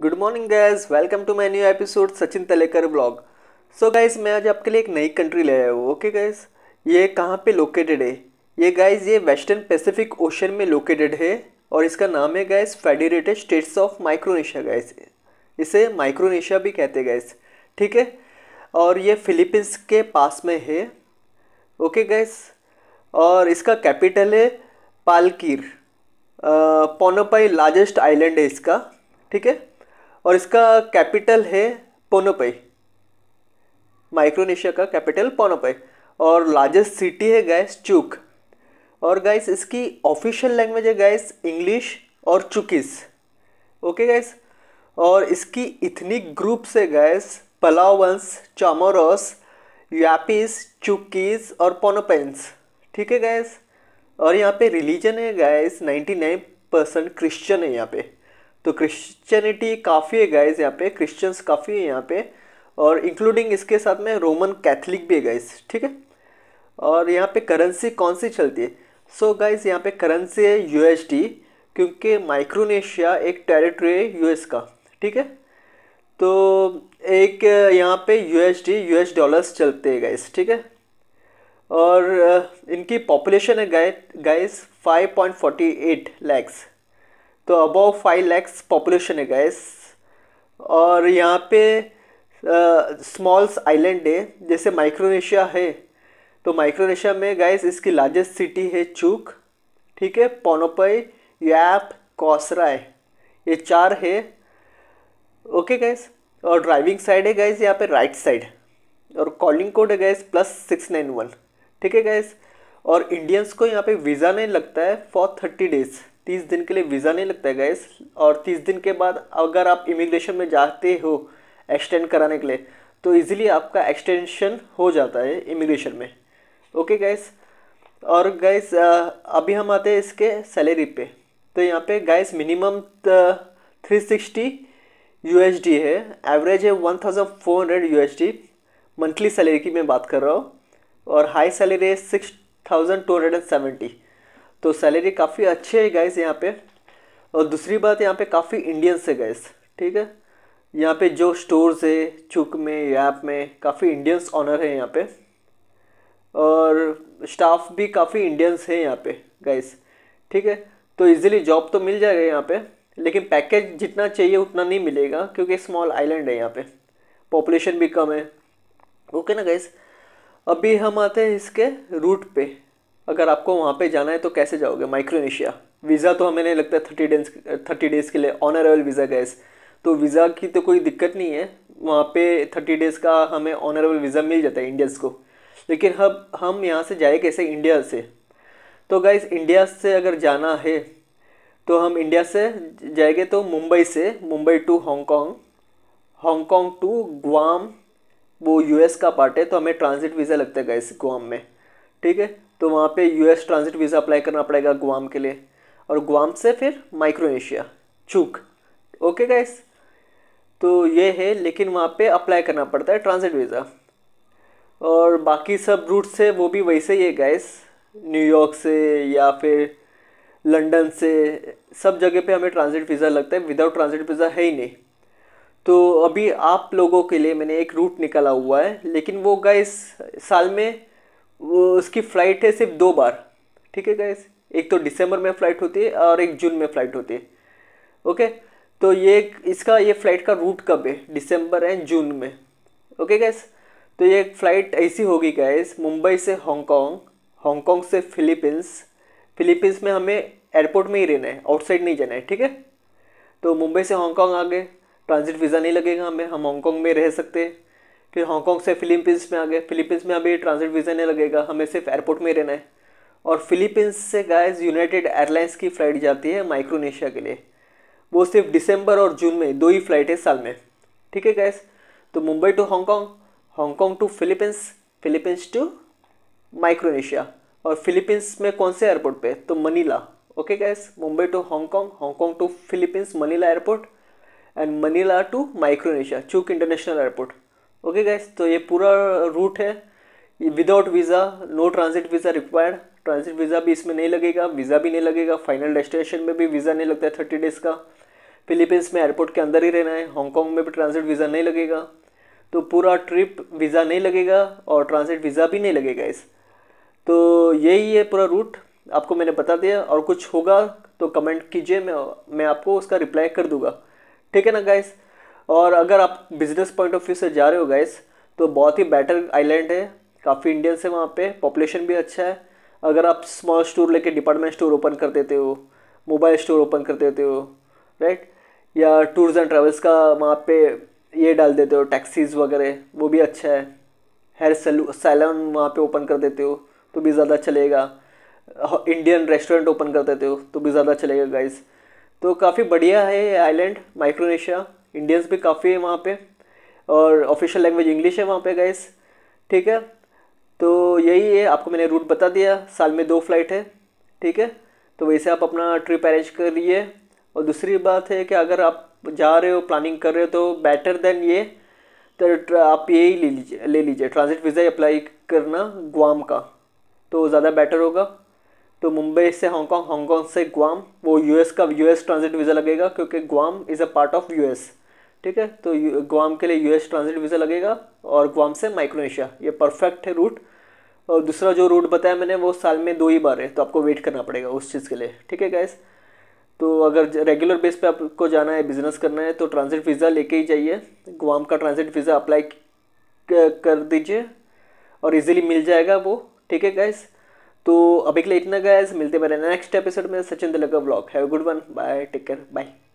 good morning guys welcome to my new episode Sachin Talekar blog so guys मैं आज आपके लिए एक नई कंट्री ले आया हूँ ओके गाइज ये कहाँ पे लोकेटेड है ये गाइज ये वेस्टर्न पैसिफिक ओशन में लोकेटेड है और इसका नाम है guys Federated States of Micronesia guys इसे माइक्रोनेशिया भी कहते हैं गाइज ठीक है और ये फिलीपींस के पास में है ओके गाइज और इसका कैपिटल है पालकीर पोनोपाई लार्जेस्ट आइलैंड है इसका ठीक है और इसका कैपिटल है पोनोपे माइक्रोनेशिया का कैपिटल पोनोपे और लार्जेस्ट सिटी है गैस चूक और गाइस इसकी ऑफिशियल लैंग्वेज है गाइस इंग्लिश और चुकीस ओके गाइस और इसकी इथनिक ग्रुप से guys Palauans Chamorros Yapese Chuukese और पोनोपेंस ठीक है गैस और यहाँ पे रिलीजन है गैस 99 परसेंट क्रिश्चियन है यहाँ पे तो क्रिश्चियनिटी काफ़ी है गाइज यहाँ पे क्रिश्चियंस काफ़ी है यहाँ पे और इंक्लूडिंग इसके साथ में रोमन कैथलिक भी है गाइज ठीक है और यहाँ पे करेंसी कौन सी चलती है सो गाइज यहाँ पे करेंसी है यू क्योंकि माइक्रोनेशिया एक टेरिटरी है यू का ठीक है तो एक यहाँ पे यू एस डॉलर्स चलते हैं गाइज ठीक है और इनकी पॉपुलेशन है guys five point forty eight lakhs तो अबव फाइव लैक्स पॉपुलेशन है गैस और यहाँ पे स्मॉल्स आइलैंड है जैसे माइक्रोनेशिया है तो माइक्रोनेशिया में गैस इसकी लार्जेस्ट सिटी है चूक ठीक है पोनोपई याप कौसराय ये चार है ओके गैस और ड्राइविंग साइड है गैस यहाँ पे राइट साइड और कॉलिंग कोड है guys plus six nine one ठीक है गैस और इंडियंस को यहाँ पे वीज़ा नहीं लगता है फॉर थर्टी डेज़ तीस दिन के लिए वीज़ा नहीं लगता है गैस और तीस दिन के बाद अगर आप इमिग्रेशन में जाते हो एक्सटेंड कराने के लिए तो इजीली आपका एक्सटेंशन हो जाता है इमिग्रेशन में ओके गैस और गैस अभी हम आते हैं इसके सैलरी पे तो यहाँ पे guys minimum three sixty U है एवरेज है one thousand four hundred U monthly salary की मैं बात कर रहा हूँ और हाई सैलरी है six thousand two hundred and seventy तो सैलरी काफ़ी अच्छी है गैस यहाँ पे और दूसरी बात यहाँ पे काफ़ी इंडियंस है गैस ठीक है यहाँ पे जो स्टोर्स है चुक में ऐप में काफ़ी इंडियंस ऑनर है यहाँ पे और स्टाफ भी काफ़ी इंडियंस है यहाँ पे गैस ठीक है तो इजीली जॉब तो मिल जाएगा यहाँ पे लेकिन पैकेज जितना चाहिए उतना नहीं मिलेगा क्योंकि स्मॉल आइलैंड है यहाँ पे पॉपुलेशन भी कम है ओके ना गैस अभी हम आते हैं इसके रूट पे अगर आपको वहाँ पे जाना है तो कैसे जाओगे माइक्रोनेशिया वीज़ा तो हमें नहीं लगता थर्टी डेज थर्टी डेज़ के लिए ऑनरेबल वीज़ा गैस तो वीज़ा की तो कोई दिक्कत नहीं है वहाँ पे थर्टी डेज़ का हमें ऑनरेबल वीज़ा मिल जाता है इंडियंस को लेकिन हम हम यहाँ से जाए कैसे इंडिया से तो गाइस इंडिया से अगर जाना है तो हम इंडिया से जाएंगे तो मुंबई से Mumbai to Hong Kong Hong Kong to Guam वो यूएस का पार्ट है तो हमें ट्रांजिट वीज़ा लगता है गाइस गुआम में ठीक है तो वहाँ पे यूएस ट्रांजिट वीज़ा अप्लाई करना पड़ेगा गुआम के लिए और गुआम से फिर माइक्रोनेशिया चूक ओके गाइस तो ये है लेकिन वहाँ पे अप्लाई करना पड़ता है ट्रांजिट वीज़ा और बाकी सब रूट से वो भी वैसे ही है गाइस न्यूयॉर्क से या फिर लंदन से सब जगह पे हमें ट्रांजिट वीज़ा लगता है विदाउट ट्रांजिट वीज़ा है ही नहीं तो अभी आप लोगों के लिए मैंने एक रूट निकाला हुआ है लेकिन वो गाइस साल में वो उसकी फ़्लाइट है सिर्फ दो बार ठीक है गैस एक तो दिसंबर में फ़्लाइट होती है और एक जून में फ़्लाइट होती है ओके तो ये इसका ये फ़्लाइट का रूट कब है दिसंबर एंड जून में ओके गैस तो ये फ़्लाइट ऐसी होगी गैस मुंबई से हांगकॉन्ग हांगकॉन्ग से फिलीपींस फिलीपींस में हमें एयरपोर्ट में ही रहना है आउटसाइड नहीं जाना है ठीक है तो मुंबई से हांगकॉन्ग आ गए ट्रांजिट वीज़ा नहीं लगेगा हमें हम हांगकॉन्ग में रह सकते हैं फिर हांगकॉन्ग से फिलीपींस में आ गए फिलीपींस में अभी ट्रांजिट वीज़ा नहीं लगेगा हमें सिर्फ एयरपोर्ट में रहना है और फिलीपींस से गायज यूनाइटेड एयरलाइंस की फ़्लाइट जाती है माइक्रोनेशिया के लिए वो सिर्फ दिसंबर और जून में दो ही फ्लाइट है साल में ठीक है गैस तो Mumbai to Hong Kong Hong Kong to Philippines Philippines to Micronesia और फिलीपींस में कौन से एयरपोर्ट पे तो Manila okay guys Mumbai to Hong Kong Hong Kong to Philippines Manila airport and Manila to Micronesia Chuuk international airport okay guys तो ये पूरा रूट है without visa no transit visa required transit visa भी इसमें नहीं लगेगा वीज़ा भी नहीं लगेगा फाइनल डेस्टिनेशन में भी वीज़ा नहीं लगता है थर्टी डेज़ का फिलीपींस में एयरपोर्ट के अंदर ही रहना है हांगकॉन्ग में भी ट्रांजिट वीज़ा नहीं लगेगा तो पूरा ट्रिप वीज़ा नहीं लगेगा और ट्रांजिट वीज़ा भी नहीं लगेगा इस तो यही है पूरा रूट आपको मैंने बता दिया और कुछ होगा तो कमेंट कीजिए मैं मैं आपको उसका रिप्लाई कर दूंगा ठीक है ना गाइस और अगर आप बिजनेस पॉइंट ऑफ व्यू से जा रहे हो गाइस तो बहुत ही बेटर आइलैंड है काफ़ी इंडियंस है वहाँ पे पॉपुलेशन भी अच्छा है अगर आप स्मॉल स्टोर लेके डिपार्टमेंट स्टोर ओपन कर देते हो मोबाइल स्टोर ओपन कर देते हो राइट या टूर्स एंड ट्रेवल्स का वहाँ पे ये डाल देते हो टैक्सीज वगैरह वो भी अच्छा है हेयर सैलू सैलून वहाँ पर ओपन कर देते हो तो भी ज़्यादा चलेगा इंडियन रेस्टोरेंट ओपन कर देते हो तो भी ज़्यादा चलेगा अच्छा गाइज तो काफ़ी बढ़िया है ये आइलैंड माइक्रोनेशिया इंडियंस भी काफ़ी है वहाँ पे और ऑफिशियल लैंग्वेज इंग्लिश है वहाँ पे गाइस ठीक है तो यही है आपको मैंने रूट बता दिया साल में दो फ्लाइट है ठीक है तो वैसे आप अपना ट्रिप अरेंज करिए और दूसरी बात है कि अगर आप जा रहे हो प्लानिंग कर रहे हो तो बेटर देन ये तो आप यही ले लीजिए ले लीजिए ट्रांजिट वीज़ा अप्लाई करना गुआम का तो ज़्यादा बेटर होगा तो मुंबई से हांगकॉन्ग हांगकॉन्ग से गुआम वो यूएस का यूएस ट्रांजिट वीज़ा लगेगा क्योंकि Guam is a part of US ठीक है तो गुआम के लिए यूएस ट्रांजिट वीज़ा लगेगा और गुआम से माइक्रोनेशिया ये परफेक्ट है रूट और दूसरा जो रूट बताया मैंने वो साल में दो ही बार है तो आपको वेट करना पड़ेगा उस चीज़ के लिए ठीक है गैस तो अगर रेगुलर बेस पे आपको जाना है बिज़नेस करना है तो ट्रांजिट वीज़ा लेके ही जाइए गुआम का ट्रांजिट वीज़ा अप्लाई कर दीजिए और इजीली मिल जाएगा वो ठीक है गैस तो अभी के लिए इतना गैस मिलते मेरे नेक्स्ट एपिसोड में सचिन दिल का blog have good one bye take care bye